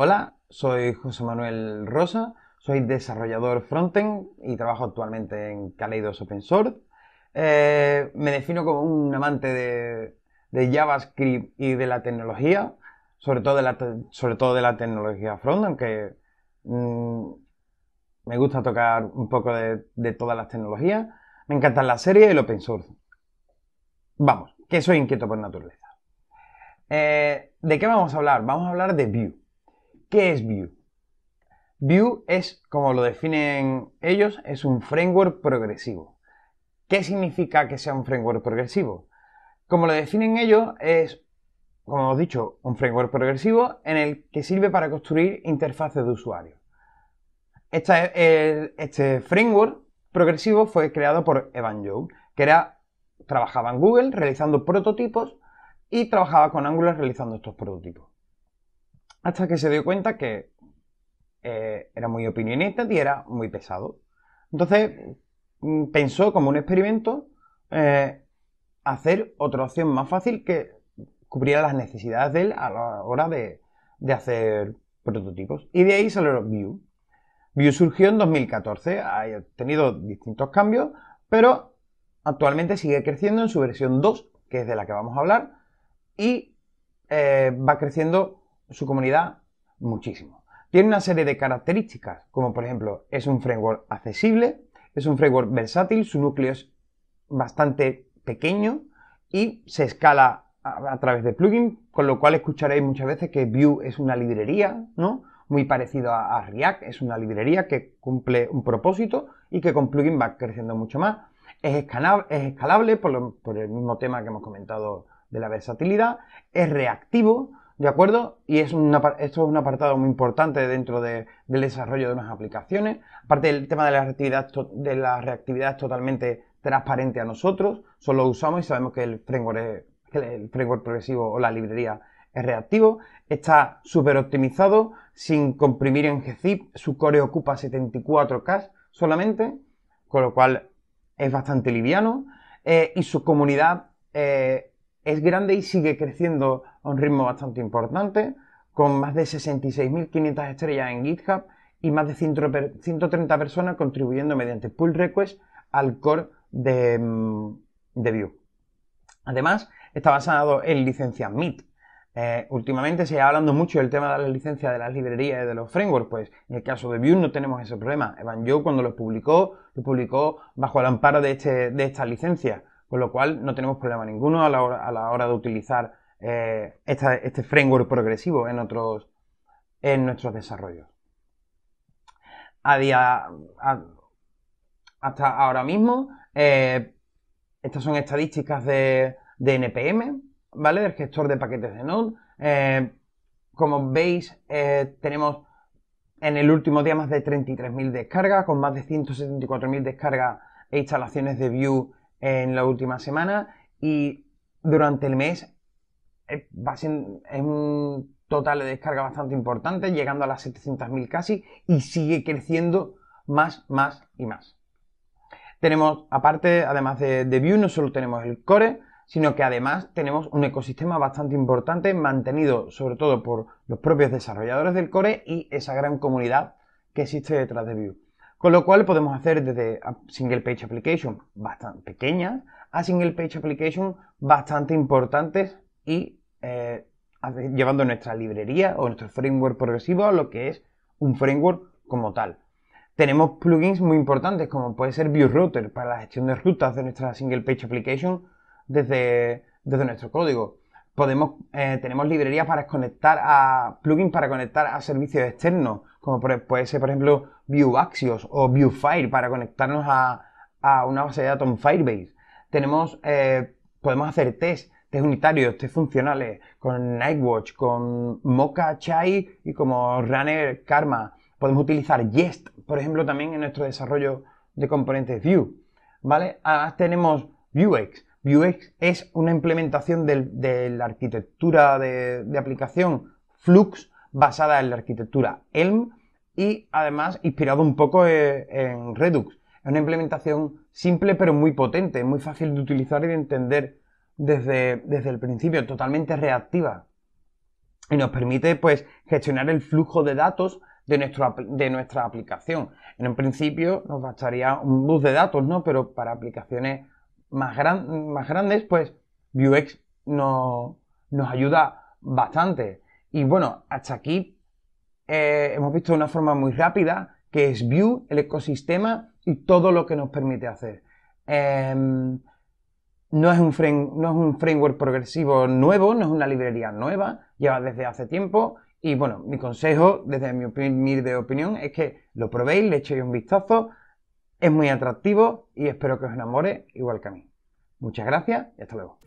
Hola, soy José Manuel Rosa, soy desarrollador frontend y trabajo actualmente en Kaleidos Open Source. Eh, me defino como un amante de, JavaScript y de la tecnología, sobre todo de la, tecnología Frontend, aunque mm, me gusta tocar un poco de, todas las tecnologías. Me encantan las series y el open source. Vamos, que soy inquieto por naturaleza. Eh, ¿De qué vamos a hablar? Vamos a hablar de Vue. ¿Qué es Vue? Vue es, como lo definen ellos, es un framework progresivo. ¿Qué significa que sea un framework progresivo? Como lo definen ellos, es, como hemos dicho, un framework progresivo en el que sirve para construir interfaces de usuario. este framework progresivo fue creado por Evan Young, que era, trabajaba en Google realizando prototipos y trabajaba con Angular realizando estos prototipos hasta que se dio cuenta que eh, era muy opinionista y era muy pesado. Entonces mm, pensó como un experimento eh, hacer otra opción más fácil que cubriera las necesidades de él a la hora de, hacer prototipos. Y de ahí salió Vue. Vue surgió en 2014, ha tenido distintos cambios, pero actualmente sigue creciendo en su versión 2, que es de la que vamos a hablar, y eh, va creciendo su comunidad muchísimo. Tiene una serie de características, como por ejemplo, es un framework accesible, es un framework versátil, su núcleo es bastante pequeño y se escala a, través de plugin, con lo cual escucharéis muchas veces que Vue es una librería, ¿no? Muy parecido a, React, es una librería que cumple un propósito y que con plugin va creciendo mucho más. Es, escalable, por el mismo tema que hemos comentado de la versatilidad, es reactivo, ¿De acuerdo? Y es esto es un apartado muy importante dentro del desarrollo de unas aplicaciones. Aparte del tema de la reactividad, de la reactividad es totalmente transparente a nosotros, solo usamos y sabemos que el framework, el framework progresivo o la librería es reactivo, está súper optimizado, sin comprimir en GZIP, su core ocupa 74K solamente, con lo cual es bastante liviano, eh, y su comunidad eh, es grande y sigue creciendo a un ritmo bastante importante, con más de 66.500 estrellas en GitHub y más de 130 personas contribuyendo mediante pull request al core de, mm, Vue. Además, está basado en licencias MIT. Eh, últimamente se está hablando mucho del tema de las licencias de las librerías y de los frameworks. Pues en el caso de Vue no tenemos ese problema. Evan Joe cuando lo publicó, lo publicó bajo el amparo de, este, de esta licencia con lo cual no tenemos problema ninguno a la hora, de utilizar eh, este framework progresivo en, otros, en nuestros desarrollos. A día, hasta ahora mismo, eh, estas son estadísticas de, NPM, ¿vale? Del gestor de paquetes de Node. Eh, como veis, tenemos en el último día más de 33.000 descargas, con más de 174.000 descargas e instalaciones de Vue en la última semana y durante el mes eh, va a ser un total de descarga bastante importante, llegando a las 700.000 casi y sigue creciendo más, más y más. Tenemos, aparte, además de, de Vue, no solo tenemos el core, sino que además tenemos un ecosistema bastante importante mantenido sobre todo por los propios desarrolladores del core y esa gran comunidad que existe detrás de Vue. Con lo cual podemos hacer desde single page application bastante pequeñas a single page application bastante importantes y eh, llevando nuestra librería o nuestro framework progresivo a lo que es un framework como tal. Tenemos plugins muy importantes como puede ser ViewRouter para la gestión de rutas de nuestra single page application desde, desde nuestro código. Eh, tenemos librerías para conectar a plugins para conectar a servicios externos, como e, puede ser, por ejemplo, Vue Axios o Vue Fire para conectarnos a, una base de datos en Firebase. Tenemos, eh, podemos hacer test, test unitarios, test funcionales, con Nightwatch, con Mocha Chai y como Runner Karma. Podemos utilizar Jest, por ejemplo, también en nuestro desarrollo de componentes Vue. ¿Vale? Además tenemos Vuex, Vuex es una implementación de la arquitectura de, aplicación Flux basada en la arquitectura Elm y además inspirado un poco e, en Redux. Es una implementación simple pero muy potente, muy fácil de utilizar y de entender desde, desde el principio, totalmente reactiva. Y nos permite pues gestionar el flujo de datos de, nuestro, de nuestra aplicación. En un principio nos bastaría un bus de datos, ¿no? Pero para aplicaciones más, grandes, pues Vuex nos ayuda bastante. Y bueno, hasta aquí eh, hemos visto una forma muy rápida que es Vue, el ecosistema y todo lo que nos permite hacer. Em, no, es un no es un framework progresivo nuevo, no es una librería nueva, lleva desde hace tiempo. Y bueno, mi consejo, desde mi, mi de opinión, es que lo probéis, le echéis un vistazo, es muy atractivo y espero que os enamore igual que a mí. Muchas gracias y hasta luego.